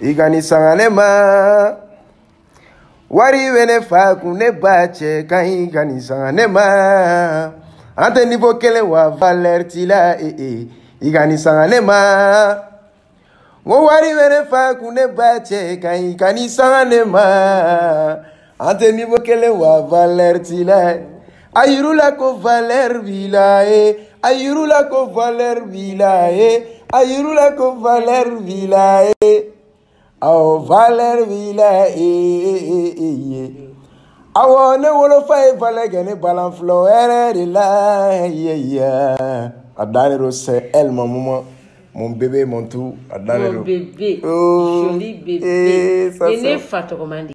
iganisanga ne ma wari bɛ ne fa kun ne bache cɛ ka ɲi iganisanga ne ma an tɛ nifo wa valɛri t'i la ee eh, eh. iganisanga ne ma n wari bɛ ne fa kun ne bache ka ɲi eh, eh, ne ma an tɛ nifo wa eh. la a ko valɛri b'i eh. a ko valɛri b'i la ye ko aw valer vila ye awɔ ne wolofa ye valɛ kɛ ne balan filɛ o yɛrɛ de la ye ya a dalen do sɛ ɛlima muma mon bébé mon tout a dalen do mon bébé joli bébé ee sasa e ne fa tɔgɔ man di.